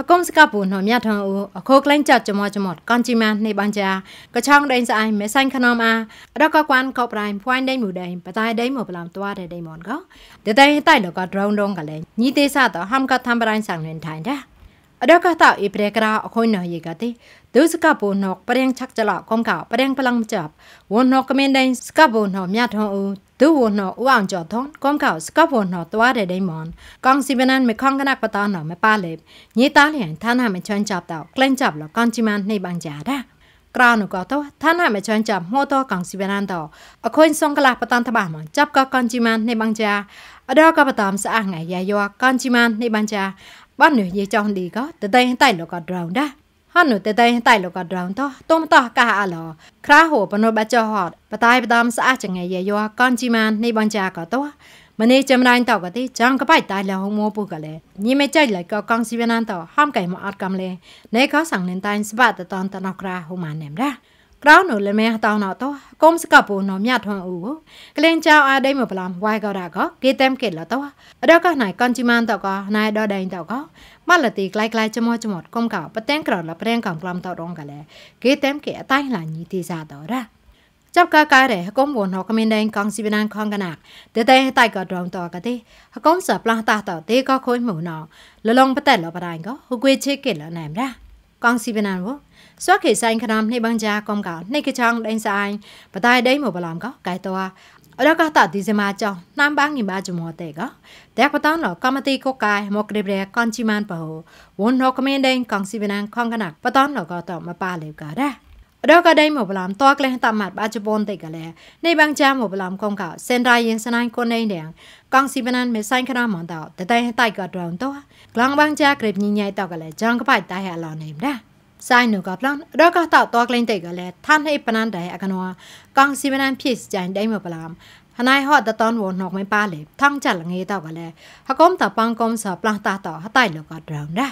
ហកុំស្កាពូណោញាថងអូអខូក្លែងចាត់ចមចមតកនជីម៉ានៃបានចាកឆងដេងស្អាយមេសាញ់ខ្នមអាដកកកានកបរៃផ្វែងដេងមួយដេងបតៃដេងមកបឡំតវ៉ាដេងមនកតេតៃតៃលកដ្រងដងកលែងញីទេសាតហំកថាំបរៃសាំងនិនថៃដែរអដកតអ៊ីប្រេក្រាអខុយណយេកាទេទើស្កាពូណកប្រៀងឆាក់ចឡកុំកោប្រៀងប្លង់ចាប់វនណកមេនដេងស្កាពូណោញាថងអូดูวนหนอว่างจอดทอนก้มเก่าสก็วนหนอตัวเดได้มอนกองซิบนันไม่คล้องกันักปะตอนหนอไม่ป้าเล็บยี่ตาเหลียงท่านหาไม่ชวนจับเต่าเกล้งจับแล้วก้อนจิมันในบางจ่าได้กราวหนูก็ตัวท่านหาไม่ชวนจับหัวตัวกองซิบนันต่ออคอยทรงกะลาปะตอนทบามอนจับก็ก้อนจิมันในบางจ่าอดอก็ปะตอมสะอ่างไงยายยัวก้อนจิมันในบางจ่าบ้านหนูยี่จองดีก็แต่ได้ให้ไต่แล้วก็ดราวได้ hannu te dai tai lo ka drown to tom to ka ha lo khra ho pano ba cho hot patai padam sa chang nge ye yo kan chi man nei ban cha ka to มนี่จำได้ต่อก็ที่จังก็ไปตายแล้วหงมัวปูกันเลยนี่ไม่ใจเลยก็กังสิเวนันต่อห้ามไก่มาอัดกำเลยในเขาสั่งเน้นตายสบายแต่ตอนตะนอกราหุมานเนมได้ក្រៅនោះលមះតោណោតោកុំស្កពូណោញាត់ហងអ៊ូក្លែងចៅអាដេមប្លាំវ៉ៃកោដាកោគេតែមគេលតោអដកណៃកនជីម៉ានតោកោណៃដដែងតោកោម៉ាឡទីក្លៃក្លៃចមោចមត់កុំកោប្រតែងក្រលប្រែងកំក្លំតោរងកលែគេតែមគេអតៃឡាញីទីសាតោរ៉ាចាប់កាការេហកុំវនហកមានដែងកងស៊ីបណានខងកណាក់តេតេតៃក៏ត្រងតកទេហកុំសាប្លាស់តតទេក៏ខុញមុណលលងបតែលបរ៉ៃក៏ហុគួយឆេកេលណែមរ៉ាកងស៊ីបណានវស្វាគេសែងខ្នំនេះបងចាកុំកោនេះគេចង់ដេញស្អាយបតាយដេញមកបឡំកោកែតោអរកតឌីសេម៉ាចោណាំបាងញីបាចមតេកតែកបតនកម្មទីកកាយមកក្រេបរកនជីម៉ានបោវុនហកមេដេងកងស៊ីវណាងខងកណាក់បតនកតមកប៉ាលេបការ៉ារកដេញមកបឡំតក្លេះតម៉ាត់បាចពនតេកលែនេះបាងចាមកបឡំកងកោសេនរៃយិនស្នៃគុនដេងដែងកងស៊ីវណានមេសៃខណាមន្តោតតៃតៃកតរងតោក្លងបាងចាក្រេបញីញ៉ៃតកលែចងកបាច់តៃហឡនេមដែរสายหนูกับลังเราก็ต่อตัวกลิ่นเตกเลยท่านให้ปนันได้อกันว่ากองสีเมนันพิสจันได้เมื่อปลามทนายฮอดตะตอนวนหอกไม่ป้าเลยทั้งจัดหลังเงี้ยต่อกันเลยฮักก้มตะปังก้มสอบปลาตาต่อฮัตไตเหลือก็เริมได้